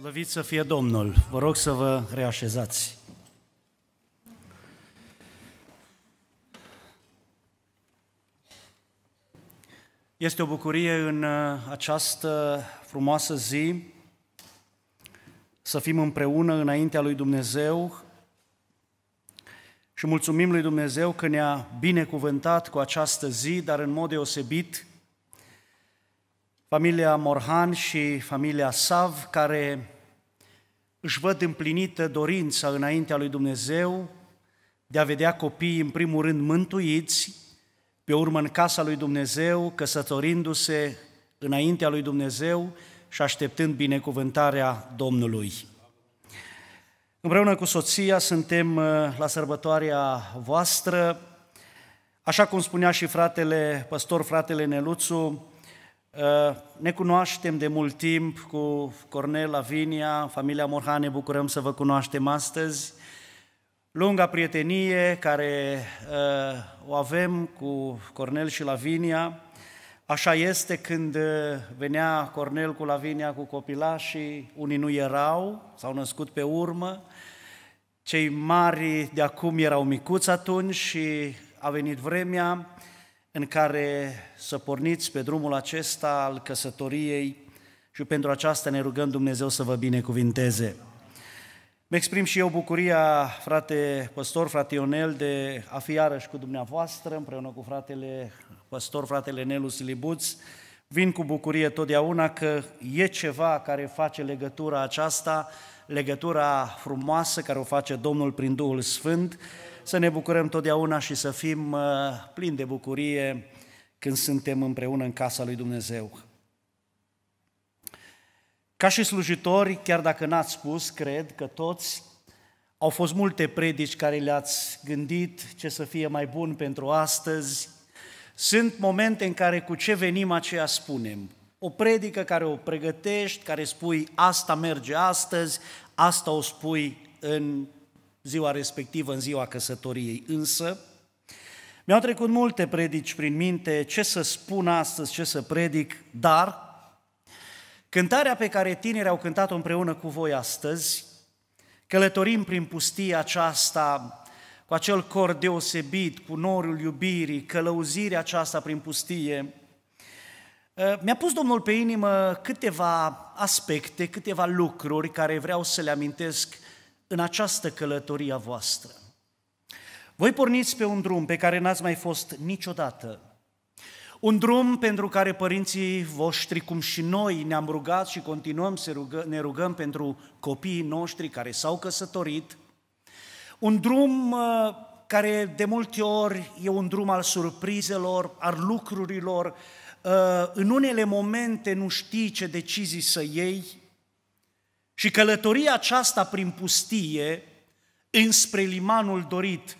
Slăvit să fie Domnul! Vă rog să vă reașezați. Este o bucurie în uh, această frumoasă zi să fim împreună înaintea lui Dumnezeu și mulțumim lui Dumnezeu că ne-a binecuvântat cu această zi, dar în mod deosebit familia Morhan și familia Sav, care își văd împlinită dorința înaintea lui Dumnezeu de a vedea copiii, în primul rând, mântuiți, pe urmă în casa lui Dumnezeu, căsătorindu-se înaintea lui Dumnezeu și așteptând binecuvântarea Domnului. Împreună cu soția suntem uh, la sărbătoarea voastră. Așa cum spunea și fratele, păstor fratele Neluțu, Uh, ne cunoaștem de mult timp cu Cornel, Lavinia, familia Morhane, bucurăm să vă cunoaștem astăzi. Lunga prietenie care uh, o avem cu Cornel și Lavinia, așa este când uh, venea Cornel cu Lavinia cu copilașii, unii nu erau, s-au născut pe urmă, cei mari de acum erau micuți atunci și a venit vremea în care să porniți pe drumul acesta al căsătoriei și pentru aceasta ne rugăm Dumnezeu să vă binecuvinteze. Mă exprim și eu bucuria, frate păstor, frate Ionel, de a fi iarăși cu dumneavoastră, împreună cu fratele păstor, fratele Nelu Silibuț. Vin cu bucurie totdeauna că e ceva care face legătura aceasta, legătura frumoasă care o face Domnul prin Duhul Sfânt să ne bucurăm totdeauna și să fim uh, plini de bucurie când suntem împreună în casa lui Dumnezeu. Ca și slujitori, chiar dacă n-ați spus, cred că toți, au fost multe predici care le-ați gândit ce să fie mai bun pentru astăzi. Sunt momente în care cu ce venim aceea spunem. O predică care o pregătești, care spui asta merge astăzi, asta o spui în ziua respectivă, în ziua căsătoriei. Însă, mi-au trecut multe predici prin minte, ce să spun astăzi, ce să predic, dar cântarea pe care tinerii au cântat-o împreună cu voi astăzi, călătorim prin pustia aceasta, cu acel cor deosebit, cu norul iubirii, călăuzirea aceasta prin pustie, ă, mi-a pus Domnul pe inimă câteva aspecte, câteva lucruri care vreau să le amintesc în această călătorie a voastră. Voi porniți pe un drum pe care n-ați mai fost niciodată. Un drum pentru care părinții voștri, cum și noi, ne-am rugat și continuăm să ne rugăm pentru copiii noștri care s-au căsătorit. Un drum uh, care de multe ori e un drum al surprizelor, al lucrurilor. Uh, în unele momente nu știi ce decizii să iei, și călătoria aceasta prin pustie, înspre limanul dorit,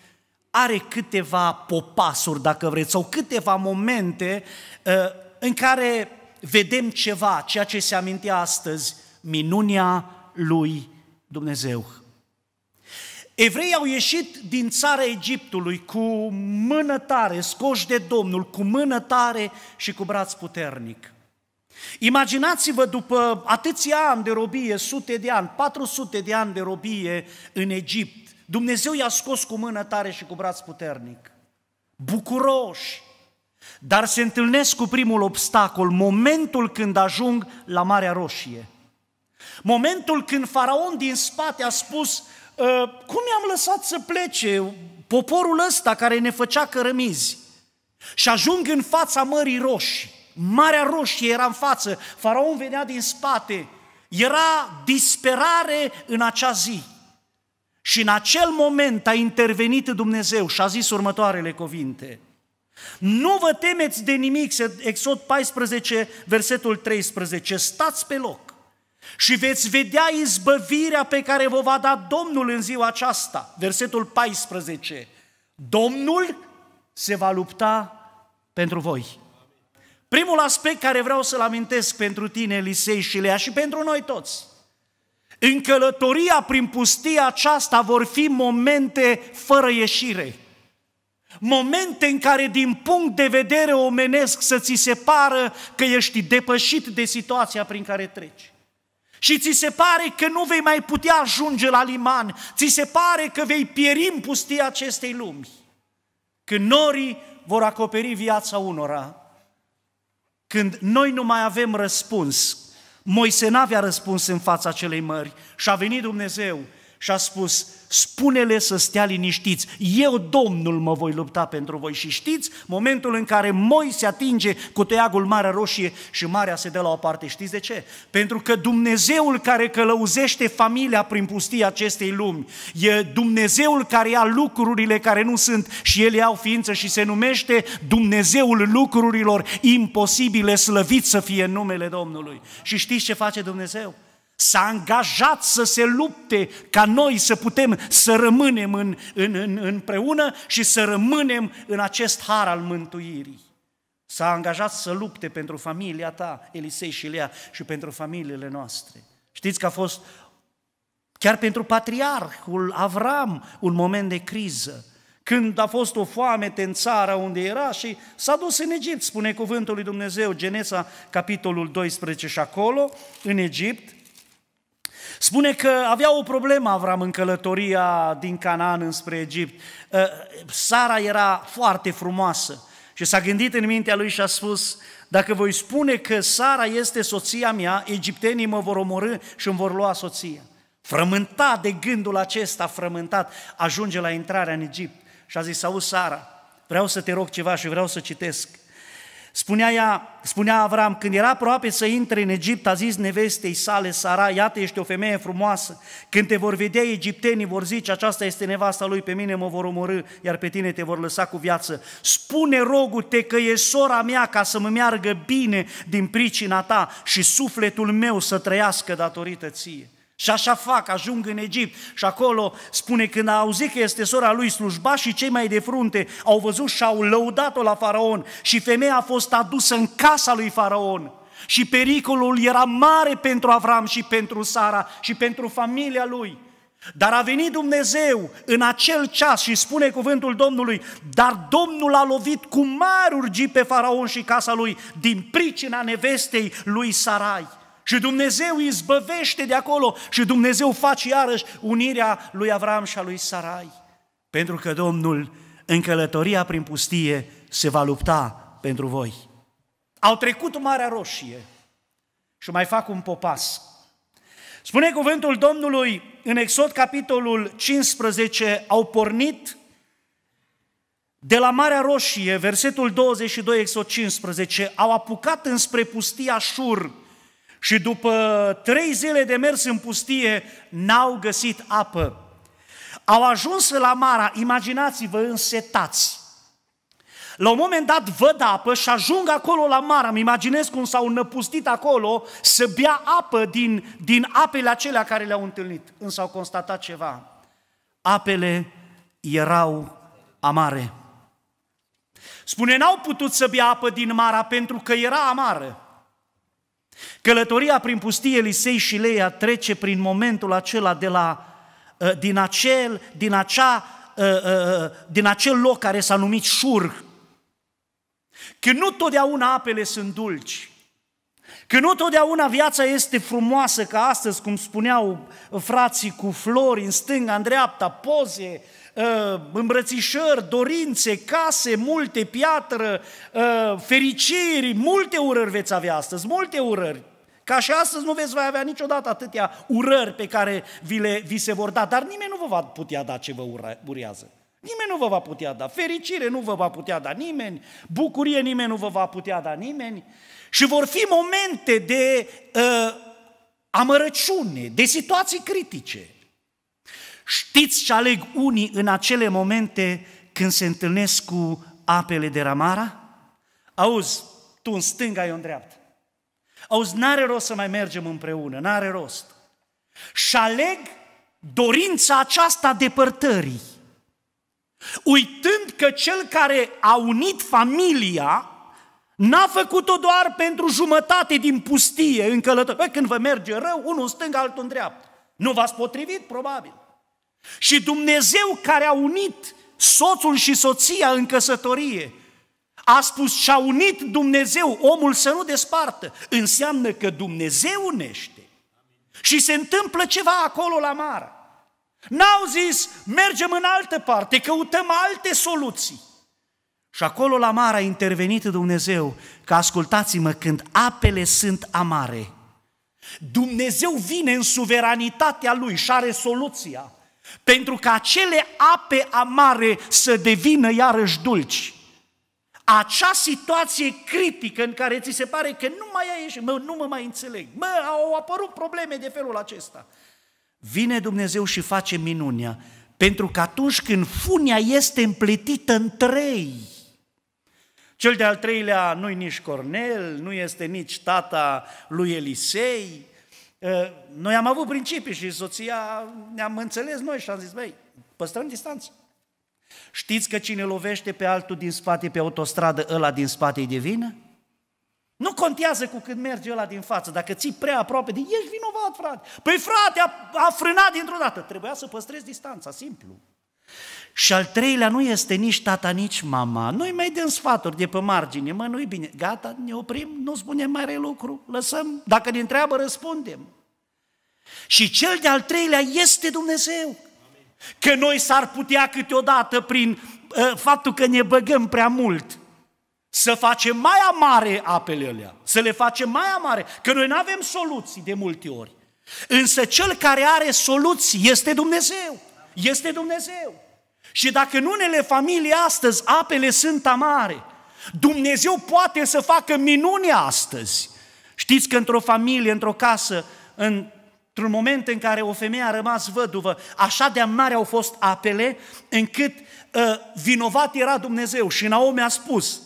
are câteva popasuri, dacă vreți, sau câteva momente ă, în care vedem ceva, ceea ce se amintea astăzi, minunia lui Dumnezeu. Evreii au ieșit din țara Egiptului cu mână tare, scoși de Domnul, cu mână tare și cu braț puternic. Imaginați-vă după atâția ani de robie, sute de ani, 400 de ani de robie în Egipt, Dumnezeu i-a scos cu mână tare și cu braț puternic, bucuroși, dar se întâlnesc cu primul obstacol, momentul când ajung la Marea Roșie. Momentul când faraon din spate a spus, ă, cum i-am lăsat să plece poporul ăsta care ne făcea cărămizi? Și ajung în fața Mării Roșii. Marea Roșie era în față, faraon venea din spate, era disperare în acea zi. Și în acel moment a intervenit Dumnezeu și a zis următoarele cuvinte. Nu vă temeți de nimic, Exod 14, versetul 13, stați pe loc și veți vedea izbăvirea pe care vă va da Domnul în ziua aceasta. Versetul 14, Domnul se va lupta pentru voi. Primul aspect care vreau să-l amintesc pentru tine, Elisei și Lea, și pentru noi toți. În călătoria prin pustia aceasta vor fi momente fără ieșire. Momente în care, din punct de vedere omenesc, să ți se pară că ești depășit de situația prin care treci. Și ți se pare că nu vei mai putea ajunge la liman, ți se pare că vei pieri în pustia acestei lumi. Când norii vor acoperi viața unora, când noi nu mai avem răspuns, Moise n-avea răspuns în fața acelei mări și a venit Dumnezeu și a spus, spune-le să stea liniștiți, eu, Domnul, mă voi lupta pentru voi. Și știți, momentul în care Moi se atinge cu tăiagul Marea Roșie și Marea se dă la o parte, știți de ce? Pentru că Dumnezeul care călăuzește familia prin pustia acestei lumi, e Dumnezeul care ia lucrurile care nu sunt și ele au ființă și se numește Dumnezeul lucrurilor imposibile, slăvit să fie în numele Domnului. Și știți ce face Dumnezeu? s-a angajat să se lupte ca noi să putem să rămânem în, în, în, împreună și să rămânem în acest har al mântuirii. S-a angajat să lupte pentru familia ta, Elisei și Lea, și pentru familiile noastre. Știți că a fost chiar pentru patriarhul Avram un moment de criză, când a fost o foamete în țara unde era și s-a dus în Egipt, spune cuvântul lui Dumnezeu, Genesa, capitolul 12 și acolo, în Egipt, Spune că avea o problemă Avram în călătoria din Canaan înspre Egipt. Ă, Sara era foarte frumoasă și s-a gândit în mintea lui și a spus, dacă voi spune că Sara este soția mea, egiptenii mă vor omorâ și îmi vor lua soția. Frământat de gândul acesta, frământat, ajunge la intrarea în Egipt și a zis, auzi Sara, vreau să te rog ceva și vreau să citesc. Spunea, ea, spunea Avram, când era aproape să intre în Egipt, a zis nevestei sale, Sara, iată, ești o femeie frumoasă. Când te vor vedea egiptenii, vor zice, aceasta este nevasta lui, pe mine mă vor omorâ, iar pe tine te vor lăsa cu viață. Spune rogu te că e sora mea ca să mă meargă bine din pricina ta și sufletul meu să trăiască datorită ție. Și așa fac, ajung în Egipt și acolo spune când a auzit că este sora lui slujba și cei mai de frunte au văzut și au lăudat-o la faraon și femeia a fost adusă în casa lui faraon. Și pericolul era mare pentru Avram și pentru Sara și pentru familia lui. Dar a venit Dumnezeu în acel ceas și spune cuvântul Domnului, dar Domnul a lovit cu mari urgii pe faraon și casa lui din pricina nevestei lui Sarai. Și Dumnezeu îi zbăvește de acolo și Dumnezeu face iarăși unirea lui Avram și a lui Sarai. Pentru că Domnul în călătoria prin pustie se va lupta pentru voi. Au trecut Marea Roșie și mai fac un popas. Spune cuvântul Domnului în Exod capitolul 15, au pornit de la Marea Roșie, versetul 22, Exod 15, au apucat înspre pustia Șurb. Și după trei zile de mers în pustie, n-au găsit apă. Au ajuns la Mara, imaginați-vă însetați. La un moment dat văd apă și ajung acolo la Mara, îmi imaginez cum s-au năpustit acolo să bea apă din, din apele acelea care le-au întâlnit. Însă au constatat ceva. Apele erau amare. Spune, n-au putut să bea apă din Mara pentru că era amară. Călătoria prin pustie Elisei și Leia trece prin momentul acela de la, ă, din, acel, din, acea, ă, ă, din acel loc care s-a numit Șur, că nu totdeauna apele sunt dulci, că nu totdeauna viața este frumoasă ca astăzi, cum spuneau frații cu flori în stânga, în dreapta, poze, îmbrățișări, dorințe, case, multe piatră, fericiri, multe urări veți avea astăzi, multe urări. Ca și astăzi nu veți mai avea niciodată atâtea urări pe care vi, le, vi se vor da, dar nimeni nu vă va putea da ce vă urează. Nimeni nu vă va putea da fericire, nu vă va putea da nimeni, bucurie nimeni nu vă va putea da nimeni. Și vor fi momente de uh, amărăciune, de situații critice. Știți ce aleg unii în acele momente când se întâlnesc cu apele de ramara? Auzi, tu în stânga, eu în dreapta auzi, n-are rost să mai mergem împreună, n-are rost. Și aleg dorința aceasta depărtării, uitând că cel care a unit familia n-a făcut-o doar pentru jumătate din pustie în călătorie. Când vă merge rău, unul în stânga, altul în dreapta. Nu v-ați potrivit? Probabil. Și Dumnezeu care a unit soțul și soția în căsătorie a spus și-a unit Dumnezeu, omul să nu despartă. Înseamnă că Dumnezeu unește. Și se întâmplă ceva acolo la mare. N-au zis, mergem în altă parte, căutăm alte soluții. Și acolo la mare a intervenit Dumnezeu, că ascultați-mă, când apele sunt amare, Dumnezeu vine în suveranitatea Lui și are soluția pentru ca acele ape amare să devină iarăși dulci acea situație critică în care ți se pare că nu mai ai ieșit, mă, nu mă mai înțeleg, mă, au apărut probleme de felul acesta. Vine Dumnezeu și face minunea, pentru că atunci când funia este împletită în trei, cel de-al treilea nu-i nici Cornel, nu este nici tata lui Elisei, ă, noi am avut principii și soția ne-am înțeles noi și am zis, băi, păstrăm distanță. Știți că cine lovește pe altul din spate pe autostradă, ăla din spate e de vină? Nu contează cu cât merge ăla din față, dacă ții prea aproape de ești vinovat, frate. Păi frate, a, a frânat dintr-o dată. Trebuia să păstrezi distanța, simplu. Și al treilea nu este nici tata, nici mama. Noi mai dăm sfaturi de pe margine, mă, nu-i bine. Gata, ne oprim, nu spunem mare lucru, lăsăm. Dacă ne întreabă, răspundem. Și cel de-al treilea este Dumnezeu. Că noi s-ar putea câteodată prin ă, faptul că ne băgăm prea mult să facem mai amare apele alea, să le facem mai amare, că noi nu avem soluții de multe ori. Însă cel care are soluții este Dumnezeu. Este Dumnezeu. Și dacă în unele familii astăzi apele sunt amare, Dumnezeu poate să facă minune astăzi. Știți că într-o familie, într-o casă, în într-un moment în care o femeie a rămas văduvă, așa de mari au fost apele, încât uh, vinovat era Dumnezeu. Și Naomi a spus,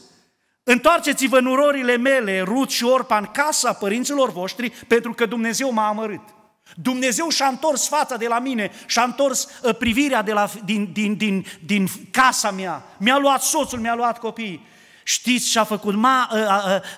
întoarceți-vă în urorile mele, Ruth și Orpa, în casa părinților voștri, pentru că Dumnezeu m-a amărât. Dumnezeu și-a întors fața de la mine, și-a întors uh, privirea de la, din, din, din, din casa mea, mi-a luat soțul, mi-a luat copiii. Știți ce a făcut? Ma, uh,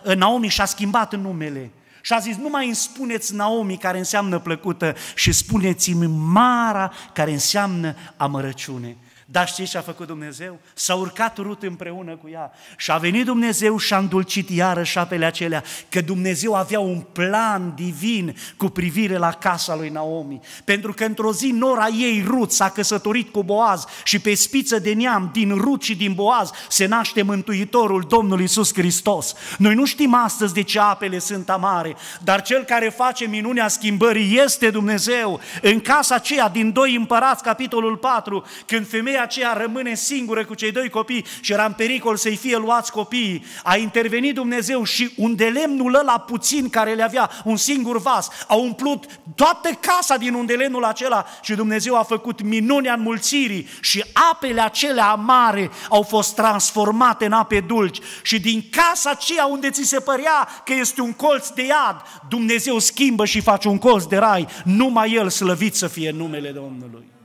uh, Naomi și-a schimbat numele. Și a zis, nu mai îmi spuneți Naomi, care înseamnă plăcută, și spuneți-mi Mara, care înseamnă amărăciune. Dar știți ce a făcut Dumnezeu? S-a urcat Rut împreună cu ea și a venit Dumnezeu și a îndulcit iarăși apele acelea, că Dumnezeu avea un plan divin cu privire la casa lui Naomi. Pentru că într-o zi nora ei, Rut, s-a căsătorit cu Boaz și pe spiță de neam, din Rut și din Boaz, se naște Mântuitorul Domnul Isus Hristos. Noi nu știm astăzi de ce apele sunt amare, dar cel care face minunea schimbării este Dumnezeu. În casa aceea din doi împărați, capitolul 4, când femeia femeia aceea rămâne singură cu cei doi copii și era în pericol să-i fie luați copiii. A intervenit Dumnezeu și un de lemnul ăla puțin care le avea, un singur vas, a umplut toată casa din undelenul acela și Dumnezeu a făcut minunea înmulțirii și apele acelea amare au fost transformate în ape dulci și din casa aceea unde ți se părea că este un colț de iad, Dumnezeu schimbă și face un colț de rai, numai El slăvit să fie numele Domnului.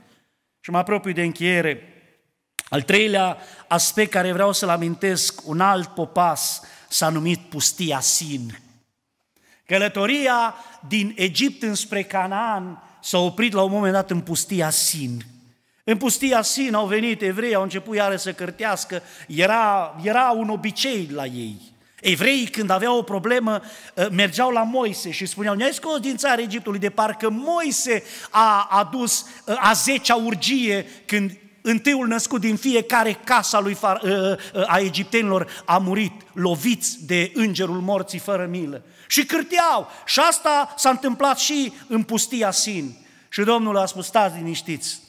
Și mă apropiu de încheiere. Al treilea aspect care vreau să-l amintesc, un alt popas s-a numit Pustia Sin. Călătoria din Egipt înspre Canaan s-a oprit la un moment dat în Pustia Sin. În pustia Sin au venit evrei, au început iară să cârtească, era, era un obicei la ei. Evreii, când aveau o problemă, uh, mergeau la Moise și spuneau, ne-ai scos din țara Egiptului, de parcă Moise a adus uh, a zecea urgie când întâiul născut din fiecare casa lui far, uh, a egiptenilor a murit, loviți de îngerul morții fără milă. Și cârteau. Și asta s-a întâmplat și în pustia Sin. Și Domnul a spus, stați liniștiți,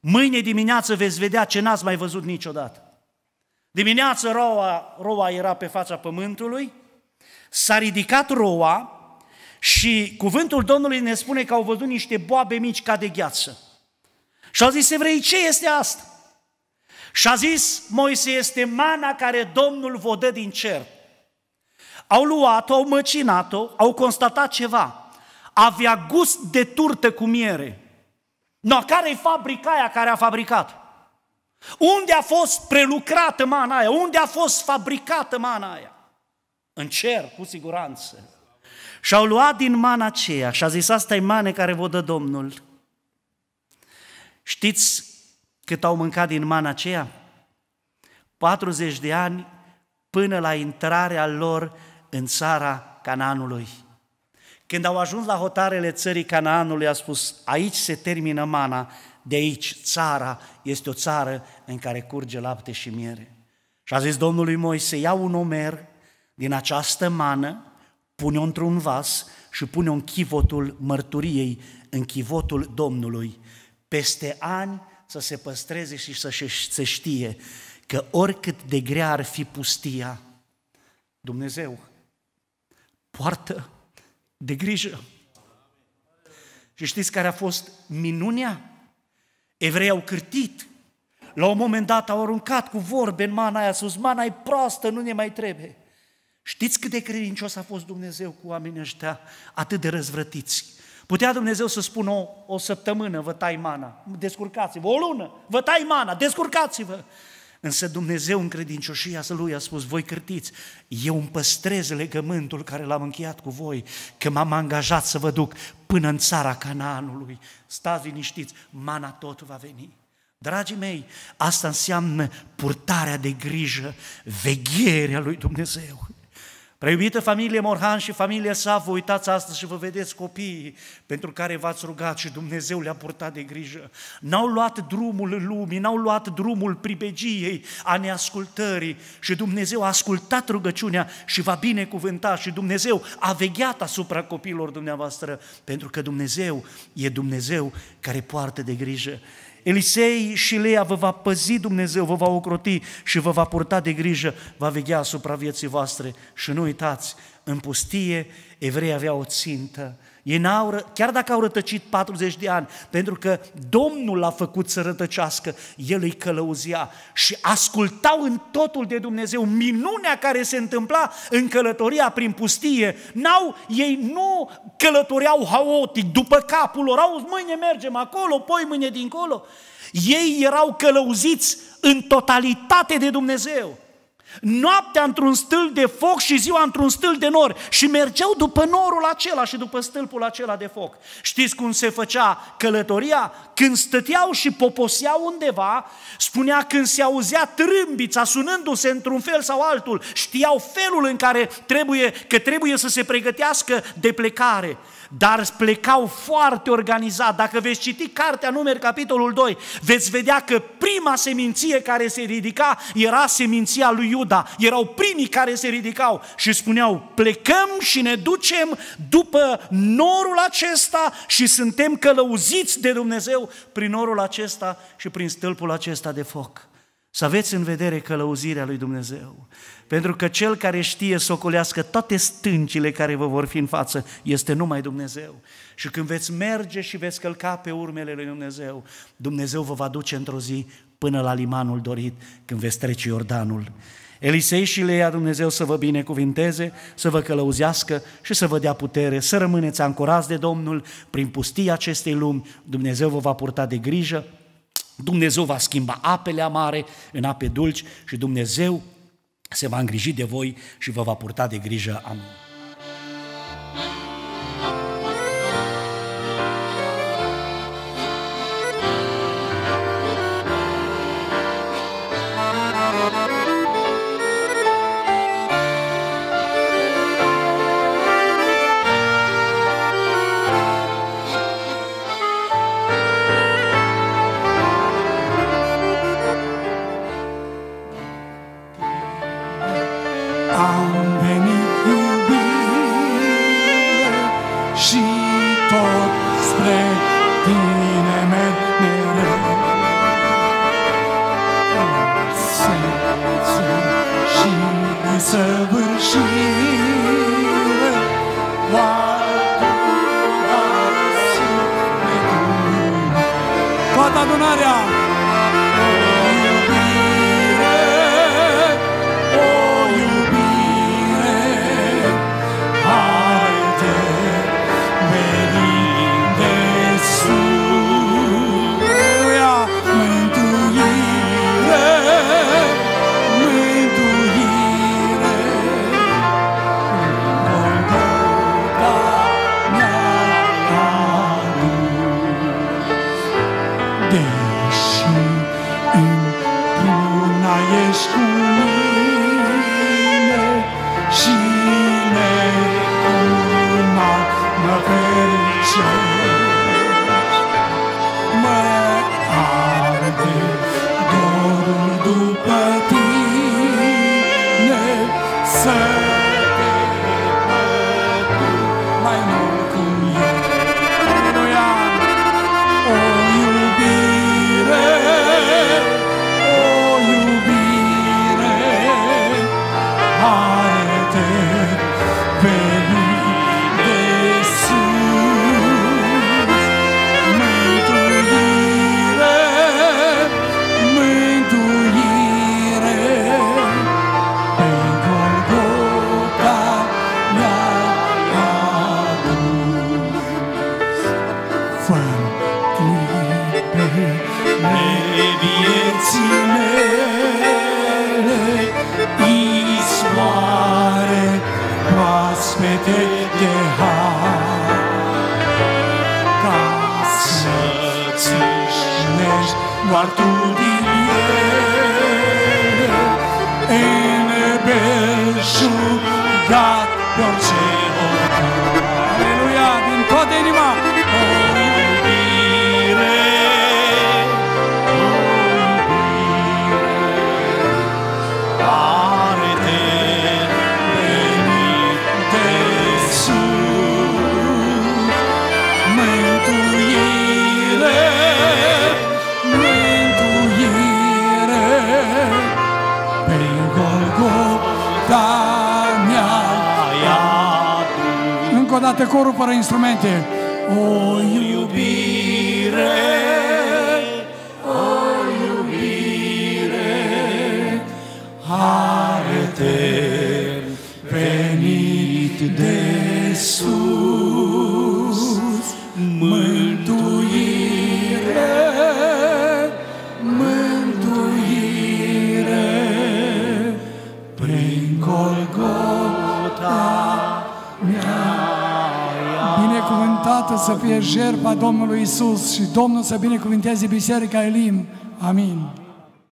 mâine dimineață veți vedea ce n-ați mai văzut niciodată. Dimineață roa, roa era pe fața pământului, s-a ridicat roa și cuvântul Domnului ne spune că au văzut niște boabe mici ca de gheață. Și au zis evrei, ce este asta? Și a zis, Moise, este mana care Domnul vă dă din cer. Au luat-o, au măcinat-o, au constatat ceva. Avea gust de turtă cu miere. No, care-i fabrica aia care a fabricat? Unde a fost prelucrată mana aia? Unde a fost fabricată mana aia? În cer, cu siguranță. Și au luat din mana aceea și a zis, asta e mane care vă dă Domnul. Știți cât au mâncat din mana aceea? 40 de ani până la intrarea lor în țara Canaanului. Când au ajuns la hotarele țării Canaanului, a spus, aici se termină mana, de aici țara este o țară în care curge lapte și miere. Și a zis Domnului Moise, ia un omer din această mană, pune-o într-un vas și pune-o în chivotul mărturiei, în chivotul Domnului, peste ani să se păstreze și să se știe că oricât de grea ar fi pustia, Dumnezeu poartă de grijă. Și știți care a fost minunea? Evrei au cârtit. La un moment dat au aruncat cu vorbe în mana aia sus, mana e proastă, nu ne mai trebuie. Știți cât de credincios a fost Dumnezeu cu oamenii ăștia atât de răzvrătiți? Putea Dumnezeu să spună o, o săptămână, vă tai mana, descurcați-vă, o lună, vă tai mana, descurcați-vă. Însă Dumnezeu în credincioșia Lui a spus, voi cârtiți, eu îmi păstrez legământul care l-am încheiat cu voi, că m-am angajat să vă duc până în țara Canaanului. Stați liniștiți, mana tot va veni. Dragii mei, asta înseamnă purtarea de grijă, vegherea lui Dumnezeu. Preiubită familie Morhan și familie sa, vă uitați astăzi și vă vedeți copiii pentru care v-ați rugat și Dumnezeu le-a purtat de grijă. N-au luat drumul lumii, n-au luat drumul pribegiei, a neascultării și Dumnezeu a ascultat rugăciunea și va binecuvânta și Dumnezeu a vegheat asupra copiilor dumneavoastră pentru că Dumnezeu e Dumnezeu care poartă de grijă. Elisei și Lea vă va păzi Dumnezeu, vă va ocroti și vă va purta de grijă, va veghea asupra vieții voastre. Și nu uitați, în pustie evrei avea o țintă, ei n-au, chiar dacă au rătăcit 40 de ani, pentru că Domnul l-a făcut să rătăcească, el îi călăuzia și ascultau în totul de Dumnezeu minunea care se întâmpla în călătoria prin pustie. N-au, ei nu călătoreau haotic după capul lor, au mâine mergem acolo, poi mâine dincolo. Ei erau călăuziți în totalitate de Dumnezeu. Noaptea într-un stâlp de foc și ziua într-un stâlp de nor. Și mergeau după norul acela și după stâlpul acela de foc. Știți cum se făcea călătoria? Când stăteau și poposeau undeva, spunea când se auzea trâmbița sunându-se într-un fel sau altul, știau felul în care trebuie, că trebuie să se pregătească de plecare dar plecau foarte organizat. Dacă veți citi cartea numeri, capitolul 2, veți vedea că prima seminție care se ridica era seminția lui Iuda. Iuda erau primii care se ridicau și spuneau, plecăm și ne ducem după norul acesta și suntem călăuziți de Dumnezeu prin norul acesta și prin stâlpul acesta de foc. Să aveți în vedere călăuzirea lui Dumnezeu. Pentru că cel care știe să ocolească toate stâncile care vă vor fi în față este numai Dumnezeu. Și când veți merge și veți călca pe urmele lui Dumnezeu, Dumnezeu vă va duce într-o zi până la limanul dorit, când veți trece Iordanul. Elisei și Leia, Dumnezeu să vă binecuvinteze, să vă călăuzească și să vă dea putere, să rămâneți ancorați de Domnul prin pustia acestei lumi. Dumnezeu vă va purta de grijă, Dumnezeu va schimba apele amare în ape dulci și Dumnezeu se va îngriji de voi și vă va purta de grijă. Amin. pehar Ca să ținești doar tu din ele În pe orice mea Încă o dată corul fără instrumente O iubire O iubire Are-te venit de sus Mâine dată să fie jertfa Domnului Isus și Domnul să binecuvinteze Biserica Elim. Amin.